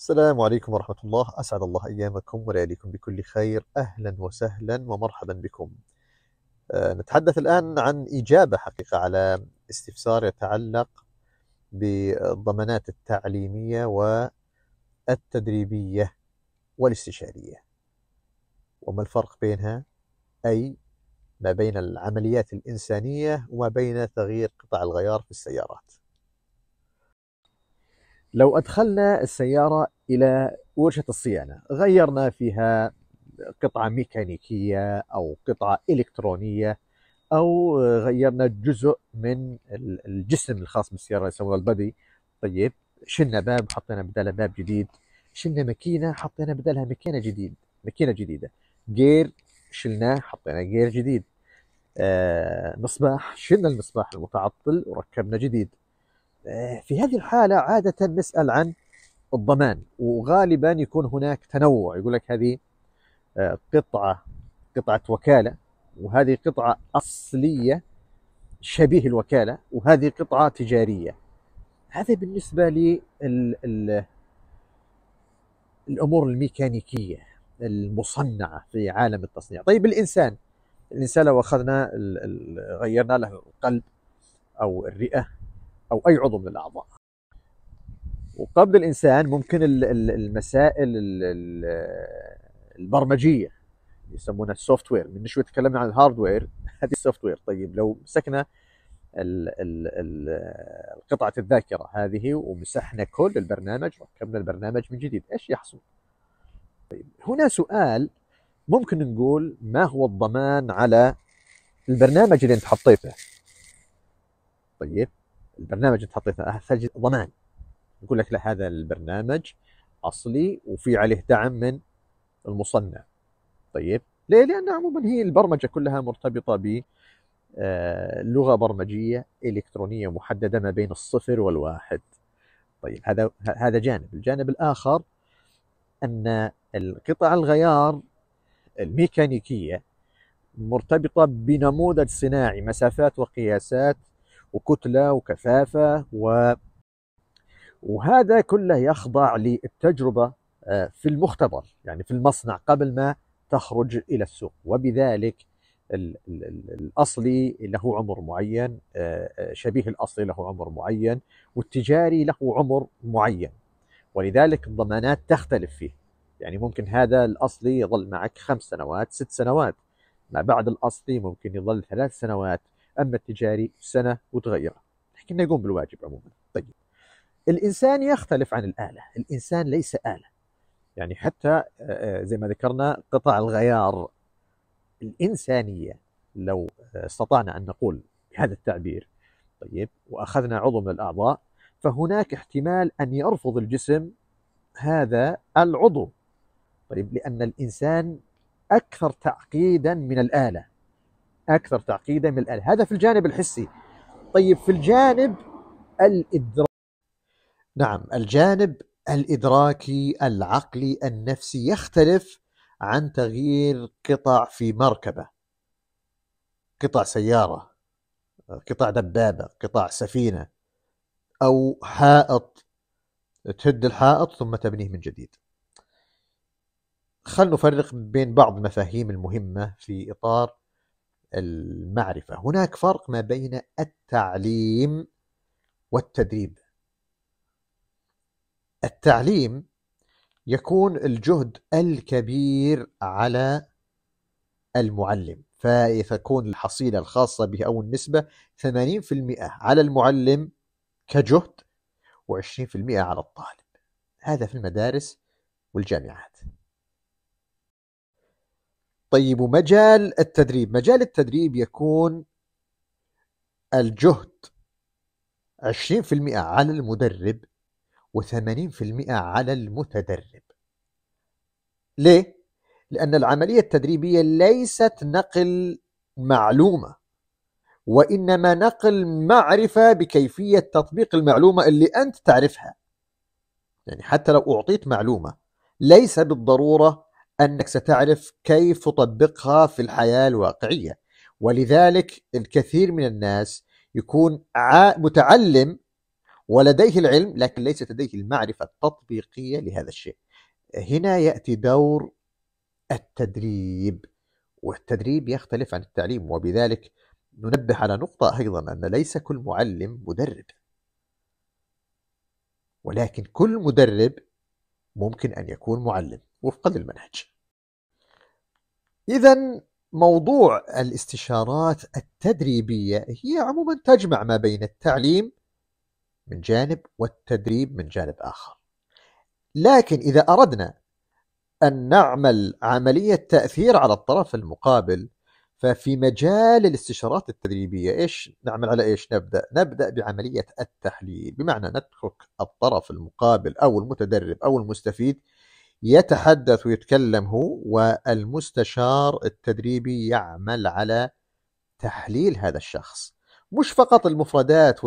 السلام عليكم ورحمة الله أسعد الله أيامكم ولياليكم بكل خير أهلا وسهلا ومرحبا بكم آه، نتحدث الآن عن إجابة حقيقة على استفسار يتعلق بالضمانات التعليمية والتدريبية والاستشارية وما الفرق بينها أي ما بين العمليات الإنسانية وما بين تغيير قطع الغيار في السيارات لو أدخلنا السيارة إلى ورشة الصيانة غيرنا فيها قطعة ميكانيكية أو قطعة إلكترونية أو غيرنا جزء من الجسم الخاص بالسيارة يسمونه البدي طيب شلنا باب حطينا بداله باب جديد شلنا ماكينة حطينا بدالها ماكينة جديد ماكينة جديدة جير شلناه حطينا جير جديد آه مصباح شلنا المصباح المتعطل وركبنا جديد آه، في هذه الحالة عادة نسأل عن الضمان وغالبا يكون هناك تنوع يقول لك هذه آه، قطعة قطعة وكالة وهذه قطعة أصلية شبيه الوكالة وهذه قطعة تجارية هذا بالنسبة للأمور الميكانيكية المصنعة في عالم التصنيع طيب الإنسان الإنسان لو أخذنا غيرنا له القلب أو الرئة او اي عضو من الاعضاء وقبض الانسان ممكن المسائل البرمجيه يسمونها السوفت وير من شوي تكلمنا عن الهاردوير هذه السوفت وير طيب لو مسكنا قطعه الذاكره هذه ومسحنا كل البرنامج وركبنا البرنامج من جديد ايش يحصل؟ طيب هنا سؤال ممكن نقول ما هو الضمان على البرنامج اللي انت حطيته؟ طيب البرنامج انت حطيته ثلج ضمان يقول لك لا هذا البرنامج اصلي وفي عليه دعم من المصنع طيب ليه؟ لان عموما هي البرمجه كلها مرتبطه ب آه، لغه برمجيه الكترونيه محدده ما بين الصفر والواحد طيب هذا هذا جانب الجانب الاخر ان القطع الغيار الميكانيكيه مرتبطه بنموذج صناعي مسافات وقياسات وكتلة وكثافة و وهذا كله يخضع للتجربة آه، في المختبر يعني في المصنع قبل ما تخرج إلى السوق وبذلك الأصلي له عمر معين آه، آه، شبيه الأصلي له عمر معين والتجاري له عمر معين ولذلك الضمانات تختلف فيه يعني ممكن هذا الأصلي يظل معك خمس سنوات ست سنوات ما بعد الأصلي ممكن يظل ثلاث سنوات اما التجاري سنه وتغيره لكن انه يقوم بالواجب عموما طيب الانسان يختلف عن الاله الانسان ليس اله يعني حتى آه، آه، زي ما ذكرنا قطع الغيار الانسانيه لو آه، استطعنا ان نقول بهذا التعبير طيب واخذنا عضو من الاعضاء فهناك احتمال ان يرفض الجسم هذا العضو طيب لان الانسان اكثر تعقيدا من الاله اكثر تعقيدا من الان هذا في الجانب الحسي طيب في الجانب الادراكي نعم الجانب الادراكي العقلي النفسي يختلف عن تغيير قطع في مركبه قطع سياره قطع دبابه قطع سفينه او حائط تهد الحائط ثم تبنيه من جديد خل نفرق بين بعض المفاهيم المهمة في إطار المعرفة هناك فرق ما بين التعليم والتدريب التعليم يكون الجهد الكبير على المعلم فتكون الحصيلة الخاصة به أو النسبة 80% على المعلم كجهد و20% على الطالب هذا في المدارس والجامعات طيب ومجال التدريب مجال التدريب يكون الجهد 20% على المدرب و80% على المتدرب ليه؟ لأن العملية التدريبية ليست نقل معلومة وإنما نقل معرفة بكيفية تطبيق المعلومة اللي أنت تعرفها يعني حتى لو أعطيت معلومة ليس بالضرورة أنك ستعرف كيف تطبقها في الحياة الواقعية ولذلك الكثير من الناس يكون متعلم ولديه العلم لكن ليس لديه المعرفة التطبيقية لهذا الشيء هنا يأتي دور التدريب والتدريب يختلف عن التعليم وبذلك ننبه على نقطة أيضا أن ليس كل معلم مدرب ولكن كل مدرب ممكن أن يكون معلم وفقا للمنهج إذا موضوع الاستشارات التدريبية هي عموما تجمع ما بين التعليم من جانب والتدريب من جانب آخر لكن إذا أردنا أن نعمل عملية تأثير على الطرف المقابل ففي مجال الاستشارات التدريبية إيش نعمل على إيش نبدأ؟ نبدأ بعملية التحليل بمعنى نترك الطرف المقابل أو المتدرب أو المستفيد يتحدث ويتكلم هو والمستشار التدريبي يعمل على تحليل هذا الشخص مش فقط المفردات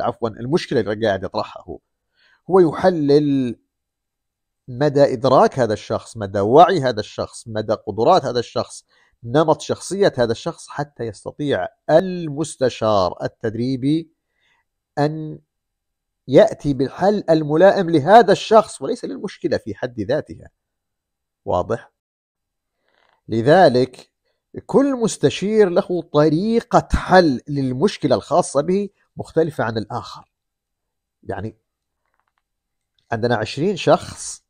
عفوا المشكله اللي قاعد يطرحها هو هو يحلل مدى ادراك هذا الشخص مدى وعي هذا الشخص مدى قدرات هذا الشخص نمط شخصيه هذا الشخص حتى يستطيع المستشار التدريبي ان يأتي بالحل الملائم لهذا الشخص وليس للمشكلة في حد ذاتها واضح؟ لذلك كل مستشير له طريقة حل للمشكلة الخاصة به مختلفة عن الآخر يعني عندنا عشرين شخص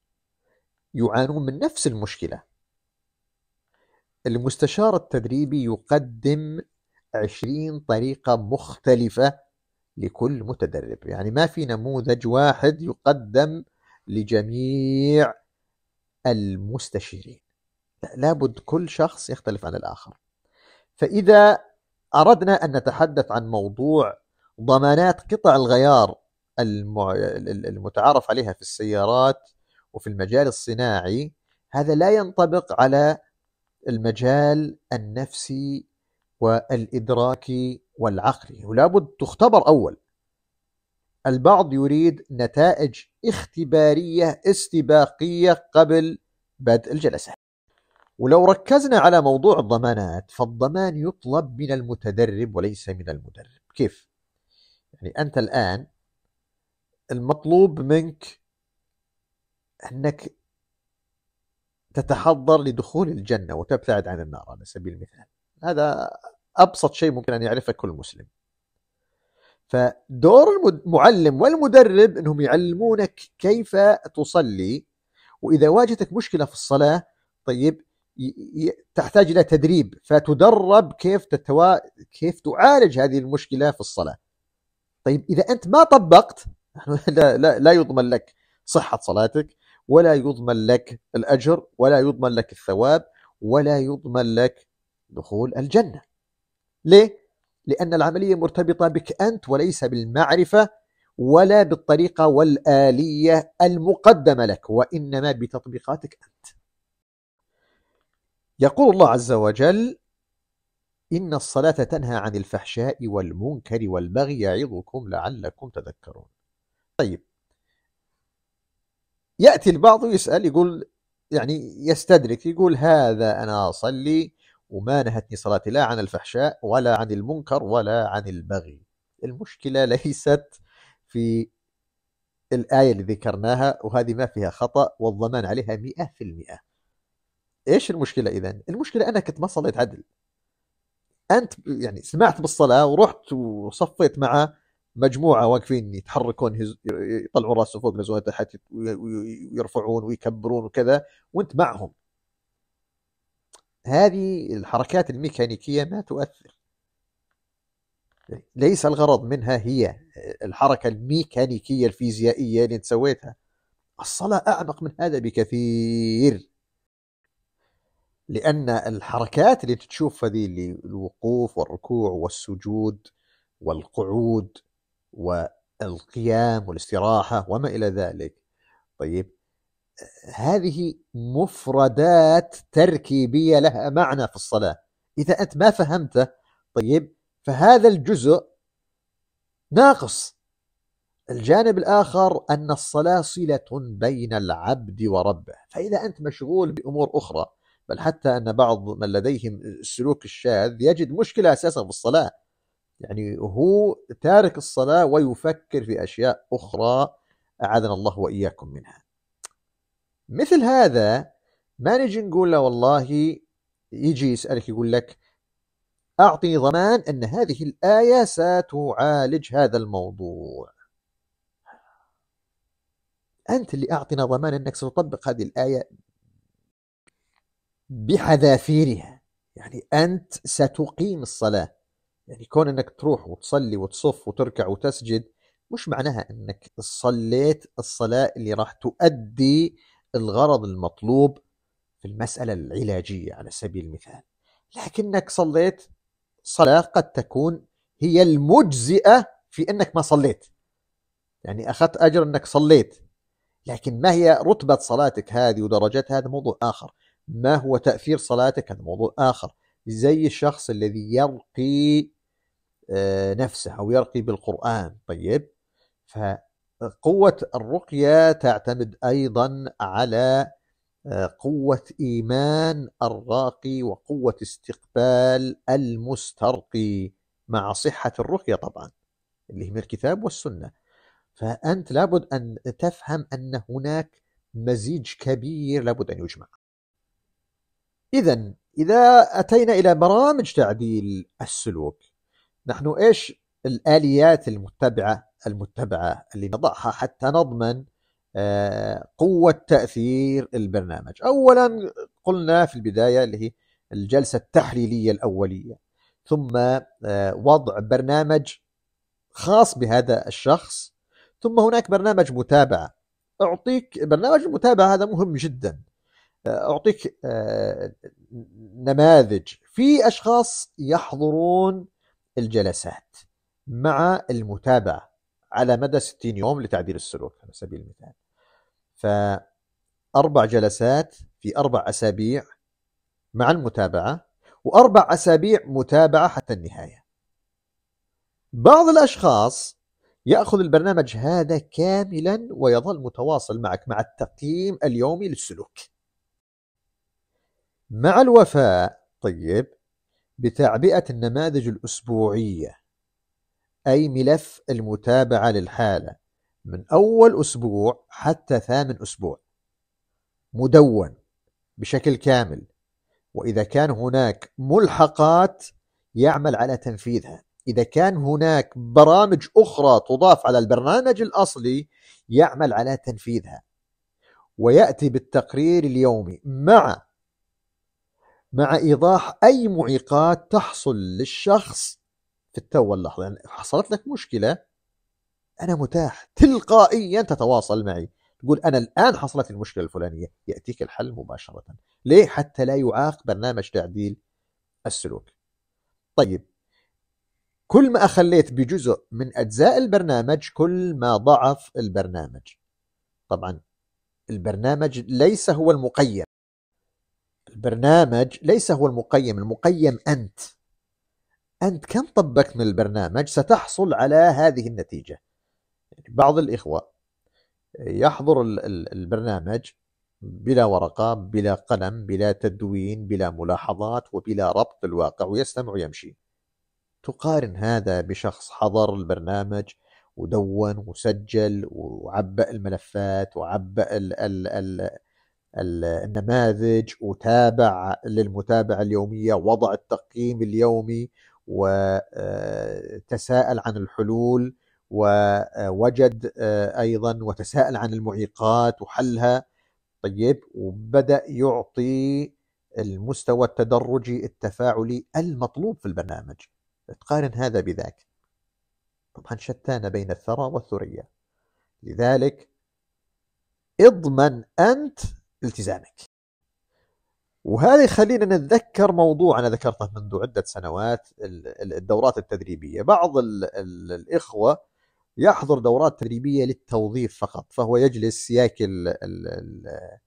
يعانون من نفس المشكلة المستشار التدريبي يقدم عشرين طريقة مختلفة لكل متدرب يعني ما في نموذج واحد يقدم لجميع المستشيرين لابد كل شخص يختلف عن الآخر فإذا أردنا أن نتحدث عن موضوع ضمانات قطع الغيار المتعارف عليها في السيارات وفي المجال الصناعي هذا لا ينطبق على المجال النفسي والادراكي والعقل ولابد تختبر أول البعض يريد نتائج اختبارية استباقية قبل بدء الجلسة ولو ركزنا على موضوع الضمانات فالضمان يطلب من المتدرب وليس من المدرب كيف؟ يعني أنت الآن المطلوب منك أنك تتحضر لدخول الجنة وتبتعد عن النار على سبيل المثال هذا أبسط شيء ممكن أن يعرفه كل مسلم فدور المعلم والمدرب أنهم يعلمونك كيف تصلي وإذا واجهتك مشكلة في الصلاة طيب تحتاج إلى تدريب فتدرب كيف تتوا... كيف تعالج هذه المشكلة في الصلاة طيب إذا أنت ما طبقت لا, لا, لا يضمن لك صحة صلاتك ولا يضمن لك الأجر ولا يضمن لك الثواب ولا يضمن لك دخول الجنه ليه؟ لأن العملية مرتبطة بك أنت وليس بالمعرفة ولا بالطريقة والآلية المقدمة لك وإنما بتطبيقاتك أنت يقول الله عز وجل إن الصلاة تنهى عن الفحشاء والمنكر والبغي يعظكم لعلكم تذكرون طيب يأتي البعض يسأل يقول يعني يستدرك يقول هذا أنا أصلي وما نهتني صلاتي لا عن الفحشاء ولا عن المنكر ولا عن البغي المشكلة ليست في الآية اللي ذكرناها وهذه ما فيها خطأ والضمان عليها مئة في المئة إيش المشكلة إذا؟ المشكلة أنا كنت ما صليت عدل أنت يعني سمعت بالصلاة ورحت وصفيت مع مجموعة واقفين يتحركون يطلعون راسه فوق نزوات تحت ويرفعون ويكبرون وكذا وأنت معهم هذه الحركات الميكانيكية ما تؤثر ليس الغرض منها هي الحركة الميكانيكية الفيزيائية اللي انت سويتها الصلاة أعمق من هذا بكثير لأن الحركات اللي تشوفها ذي اللي الوقوف والركوع والسجود والقعود والقيام والاستراحة وما إلى ذلك طيب هذه مفردات تركيبية لها معنى في الصلاة إذا أنت ما فهمته طيب فهذا الجزء ناقص الجانب الآخر أن الصلاة صلة بين العبد وربه فإذا أنت مشغول بأمور أخرى بل حتى أن بعض من لديهم السلوك الشاذ يجد مشكلة أساسا في الصلاة يعني هو تارك الصلاة ويفكر في أشياء أخرى أعاذنا الله وإياكم منها مثل هذا ما نجي نقول له والله يجي يسألك يقول لك أعطني ضمان أن هذه الآية ستعالج هذا الموضوع أنت اللي أعطينا ضمان أنك ستطبق هذه الآية بحذافيرها يعني أنت ستقيم الصلاة يعني كون أنك تروح وتصلي وتصف وتركع وتسجد مش معناها أنك صليت الصلاة اللي راح تؤدي الغرض المطلوب في المسألة العلاجية على سبيل المثال لكنك صليت صلاة قد تكون هي المجزئة في أنك ما صليت يعني أخذت أجر أنك صليت لكن ما هي رتبة صلاتك هذه ودرجتها هذا موضوع آخر ما هو تأثير صلاتك هذا موضوع آخر زي الشخص الذي يرقي آه، نفسه أو يرقي بالقرآن طيب ف قوة الرقية تعتمد أيضا على آه، قوة إيمان الراقي وقوة استقبال المسترقي مع صحة الرقية طبعا اللي هي من الكتاب والسنة فأنت لابد أن تفهم أن هناك مزيج كبير لابد أن يجمع إذا إذا أتينا إلى برامج تعديل السلوك نحن إيش الآليات المتبعة المتبعة اللي نضعها حتى نضمن آه، قوة تأثير البرنامج أولا قلنا في البداية اللي هي الجلسة التحليلية الأولية ثم آه، وضع برنامج خاص بهذا الشخص ثم هناك برنامج متابعة أعطيك برنامج المتابعة هذا مهم جدا آه، أعطيك نماذج في أشخاص يحضرون الجلسات مع المتابعة على مدى 60 يوم لتعديل السلوك على سبيل المثال فأربع جلسات في أربع أسابيع مع المتابعة وأربع أسابيع متابعة حتى النهاية بعض الأشخاص يأخذ البرنامج هذا كاملا ويظل متواصل معك مع التقييم اليومي للسلوك مع الوفاء طيب بتعبئة النماذج الأسبوعية أي ملف المتابعة للحالة من أول أسبوع حتى ثامن أسبوع مدون بشكل كامل وإذا كان هناك ملحقات يعمل على تنفيذها إذا كان هناك برامج أخرى تضاف على البرنامج الأصلي يعمل على تنفيذها ويأتي بالتقرير اليومي مع مع إيضاح أي معيقات تحصل للشخص في التو واللحظة يعني حصلت لك مشكلة أنا متاح تلقائيا تتواصل معي تقول أنا الآن حصلت المشكلة الفلانية يأتيك الحل مباشرة ليه حتى لا يعاق برنامج تعديل السلوك طيب كل ما أخليت بجزء من أجزاء البرنامج كل ما ضعف البرنامج طبعا البرنامج ليس هو المقيم البرنامج ليس هو المقيم المقيم أنت أنت كم طبقت من البرنامج ستحصل على هذه النتيجة يعني بعض الإخوة يحضر البرنامج بلا ورقة بلا قلم بلا تدوين بلا ملاحظات وبلا ربط الواقع ويستمع ويمشي تقارن هذا بشخص حضر البرنامج ودون وسجل وعبأ الملفات وعبأ الـ الـ الـ النماذج وتابع للمتابعة اليومية وضع التقييم اليومي وتساءل عن الحلول ووجد آه، ايضا وتساءل عن المعيقات وحلها طيب وبدا يعطي المستوى التدرجي التفاعلي المطلوب في البرنامج تقارن هذا بذاك طبعا شتان بين الثرى والثريا لذلك اضمن انت التزامك وهذا يخلينا نتذكر موضوع انا ذكرته منذ عده سنوات الدورات التدريبيه، بعض الـ الـ الاخوه يحضر دورات تدريبيه للتوظيف فقط، فهو يجلس ياكل الـ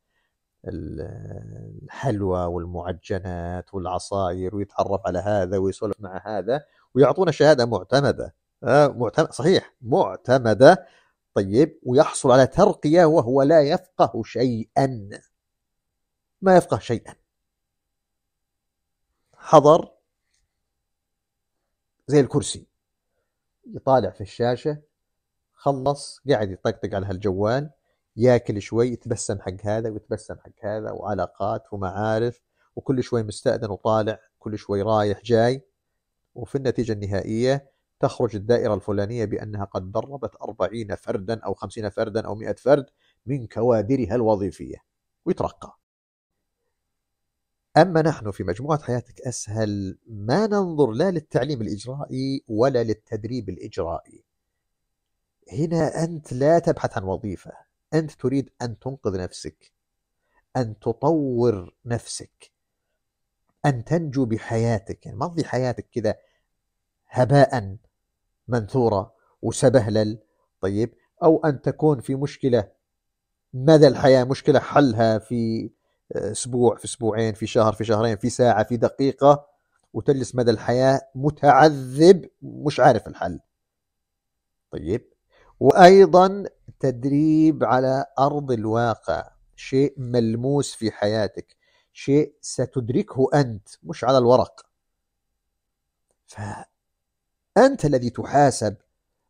الحلوى والمعجنات والعصائر ويتعرف على هذا ويسولف مع هذا ويعطونا شهاده معتمده آه معتمد صحيح معتمده طيب ويحصل على ترقيه وهو لا يفقه شيئا ما يفقه شيئا حضر زي الكرسي يطالع في الشاشة خلص قاعد يطقطق على هالجوال ياكل شوي يتبسم حق هذا ويتبسم حق هذا وعلاقات ومعارف وكل شوي مستأذن وطالع كل شوي رايح جاي وفي النتيجة النهائية تخرج الدائرة الفلانية بأنها قد دربت أربعين فردا أو خمسين فردا أو مئة فرد من كوادرها الوظيفية ويترقى أما نحن في مجموعة حياتك أسهل ما ننظر لا للتعليم الإجرائي ولا للتدريب الإجرائي هنا أنت لا تبحث عن وظيفة أنت تريد أن تنقذ نفسك أن تطور نفسك أن تنجو بحياتك يعني ما تضي حياتك كذا هباء منثورة وسبهلل طيب أو أن تكون في مشكلة مدى الحياة مشكلة حلها في آه، اسبوع في اسبوعين في شهر في شهرين في ساعه في دقيقه وتجلس مدى الحياه متعذب مش عارف الحل. طيب وايضا تدريب على ارض الواقع شيء ملموس في حياتك شيء ستدركه انت مش على الورق. فانت الذي تحاسب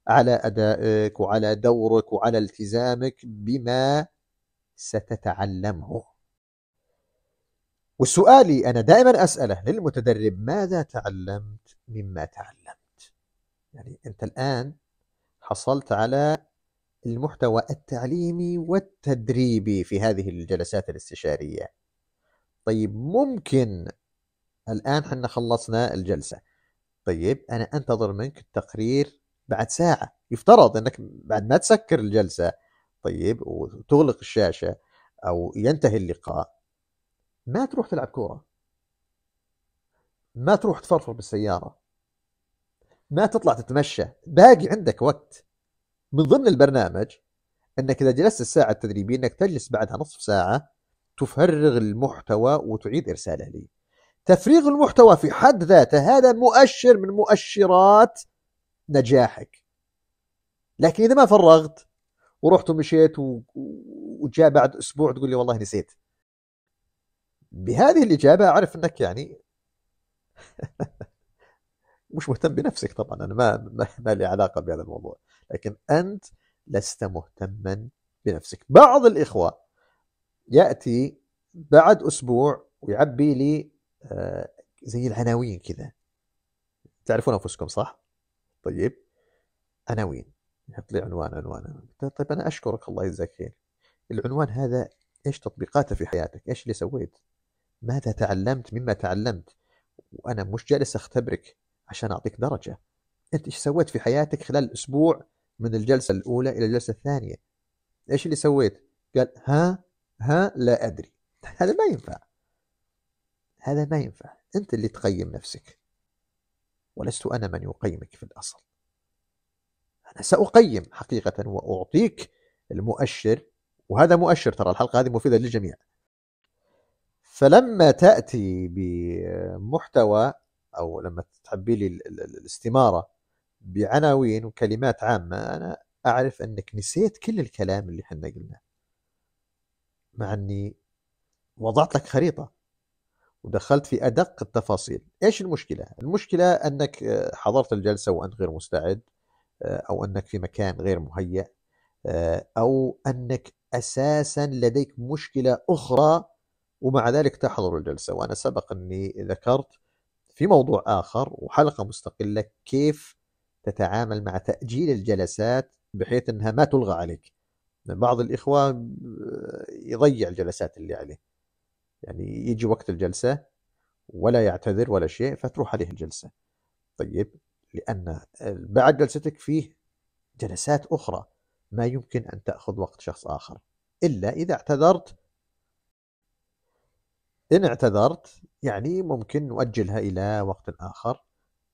على ادائك وعلى دورك وعلى التزامك بما ستتعلمه. وسؤالي أنا دائما أسأله للمتدرب ماذا تعلمت مما تعلمت يعني أنت الآن حصلت على المحتوى التعليمي والتدريبي في هذه الجلسات الاستشارية طيب ممكن الآن حنا خلصنا الجلسة طيب أنا أنتظر منك التقرير بعد ساعة يفترض أنك بعد ما تسكر الجلسة طيب وتغلق الشاشة أو ينتهي اللقاء ما تروح تلعب كورة ما تروح تفرفر بالسيارة ما تطلع تتمشى باقي عندك وقت من ضمن البرنامج انك اذا جلست الساعة التدريبية انك تجلس بعدها نصف ساعة تفرغ المحتوى وتعيد ارساله لي تفريغ المحتوى في حد ذاته هذا مؤشر من مؤشرات نجاحك لكن اذا ما فرغت ورحت ومشيت وجاء بعد اسبوع تقول لي والله نسيت بهذه الإجابة أعرف أنك يعني مش مهتم بنفسك طبعا أنا ما ما لي علاقة بهذا الموضوع لكن أنت لست مهتما بنفسك بعض الإخوة يأتي بعد أسبوع ويعبي لي آه، زي العناوين كذا تعرفون أنفسكم صح؟ طيب عناوين يحط لي عنوان عنوان, عنوان. طيب أنا أشكرك الله يجزاك خير العنوان هذا ايش تطبيقاته في حياتك؟ ايش اللي سويت؟ ماذا تعلمت مما تعلمت وأنا مش جالس أختبرك عشان أعطيك درجة أنت إيش سويت في حياتك خلال الأسبوع من الجلسة الأولى إلى الجلسة الثانية إيش اللي سويت قال ها ها لا أدري هذا ما ينفع هذا ما ينفع أنت اللي تقيم نفسك ولست أنا من يقيمك في الأصل أنا سأقيم حقيقة وأعطيك المؤشر وهذا مؤشر ترى الحلقة هذه مفيدة للجميع فلما تاتي بمحتوى او لما تحبي لي الاستماره بعناوين وكلمات عامه انا اعرف انك نسيت كل الكلام اللي احنا قلناه مع اني وضعت لك خريطه ودخلت في ادق التفاصيل ايش المشكله المشكله انك آه، حضرت الجلسه وانت غير مستعد آه، او انك في مكان غير مهيأ آه، او انك اساسا لديك مشكله اخرى ومع ذلك تحضر الجلسة وأنا سبق أني ذكرت في موضوع آخر وحلقة مستقلة كيف تتعامل مع تأجيل الجلسات بحيث أنها ما تلغى عليك بعض الإخوة يضيع الجلسات اللي عليه يعني يجي وقت الجلسة ولا يعتذر ولا شيء فتروح عليه الجلسة طيب لأن بعد جلستك فيه جلسات أخرى ما يمكن أن تأخذ وقت شخص آخر إلا إذا اعتذرت إن اعتذرت يعني ممكن نؤجلها إلى وقت آخر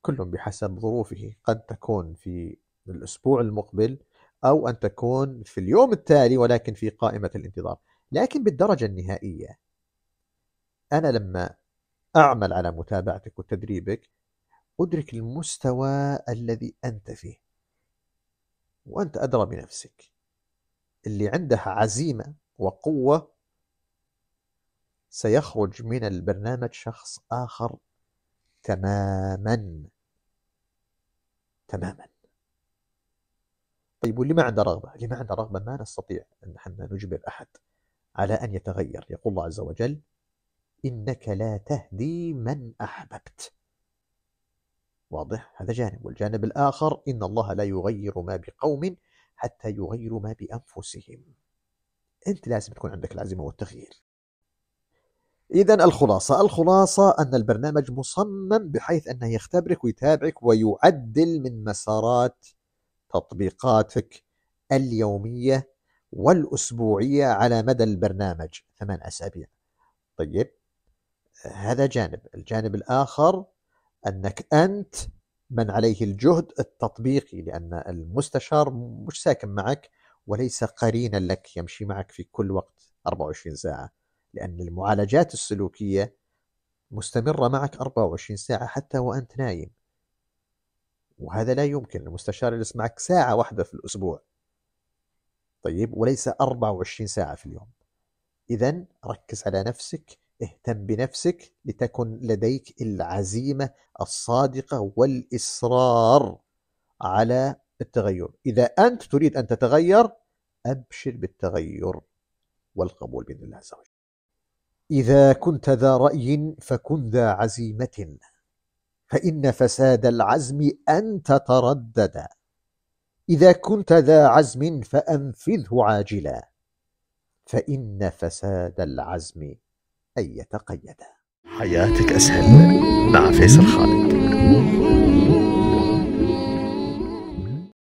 كل بحسب ظروفه قد تكون في الأسبوع المقبل أو أن تكون في اليوم التالي ولكن في قائمة الانتظار لكن بالدرجة النهائية أنا لما أعمل على متابعتك وتدريبك أدرك المستوى الذي أنت فيه وأنت أدرى بنفسك اللي عنده عزيمة وقوة سيخرج من البرنامج شخص آخر تماما تماما طيب واللي ما عنده رغبة اللي ما عنده رغبة ما نستطيع أن حنا نجبر أحد على أن يتغير يقول الله عز وجل إنك لا تهدي من أحببت واضح هذا جانب والجانب الآخر إن الله لا يغير ما بقوم حتى يغيروا ما بأنفسهم أنت لازم تكون عندك العزيمة والتغيير إذا الخلاصة، الخلاصة أن البرنامج مصمم بحيث أنه يختبرك ويتابعك ويعدل من مسارات تطبيقاتك اليومية والأسبوعية على مدى البرنامج ثمان أسابيع. طيب هذا جانب، الجانب الآخر أنك أنت من عليه الجهد التطبيقي لأن المستشار مش ساكن معك وليس قرينا لك يمشي معك في كل وقت 24 ساعة. لأن المعالجات السلوكية مستمرة معك 24 ساعة حتى وأنت نايم وهذا لا يمكن المستشار يجلس معك ساعة واحدة في الأسبوع طيب وليس 24 ساعة في اليوم إذا ركز على نفسك اهتم بنفسك لتكن لديك العزيمة الصادقة والإصرار على التغير إذا أنت تريد أن تتغير أبشر بالتغير والقبول بإذن الله عز وجل إذا كنت ذا رأي فكن ذا عزيمة فإن فساد العزم أن تتردد إذا كنت ذا عزم فأنفذه عاجلا فإن فساد العزم أن يتقيد حياتك أسهل مع فيصل خالد